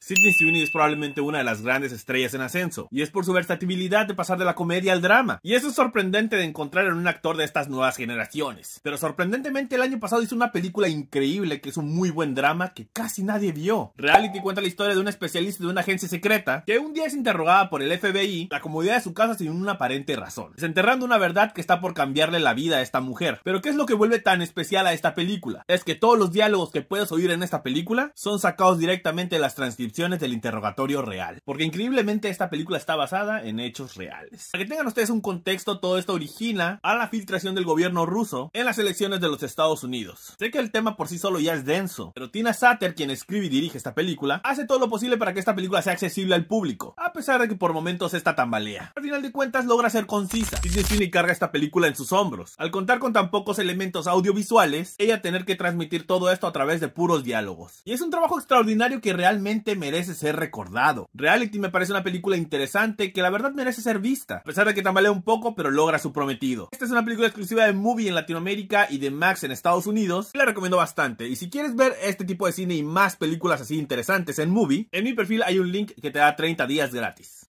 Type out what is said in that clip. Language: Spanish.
Sidney Sweeney es probablemente una de las grandes estrellas en ascenso, y es por su versatilidad de pasar de la comedia al drama, y eso es sorprendente de encontrar en un actor de estas nuevas generaciones. Pero sorprendentemente el año pasado hizo una película increíble que es un muy buen drama que casi nadie vio. Reality cuenta la historia de un especialista de una agencia secreta que un día es interrogada por el FBI la comodidad de su casa sin una aparente razón, desenterrando una verdad que está por cambiarle la vida a esta mujer. Pero ¿qué es lo que vuelve tan especial a esta película? Es que todos los diálogos que puedes oír en esta película son sacados directamente de las transcripciones descripciones del interrogatorio real, porque increíblemente esta película está basada en hechos reales. Para que tengan ustedes un contexto, todo esto origina a la filtración del gobierno ruso en las elecciones de los Estados Unidos. Sé que el tema por sí solo ya es denso, pero Tina Satter, quien escribe y dirige esta película, hace todo lo posible para que esta película sea accesible al público. A pesar de que por momentos esta tambalea. Al final de cuentas logra ser concisa. Disney Cine carga esta película en sus hombros. Al contar con tan pocos elementos audiovisuales, ella tiene que transmitir todo esto a través de puros diálogos. Y es un trabajo extraordinario que realmente merece ser recordado. Reality me parece una película interesante que la verdad merece ser vista, a pesar de que tambalea un poco, pero logra su prometido. Esta es una película exclusiva de Movie en Latinoamérica y de Max en Estados Unidos. La recomiendo bastante. Y si quieres ver este tipo de cine y más películas así interesantes en Movie, en mi perfil hay un link que te da 30 días gratis gratis.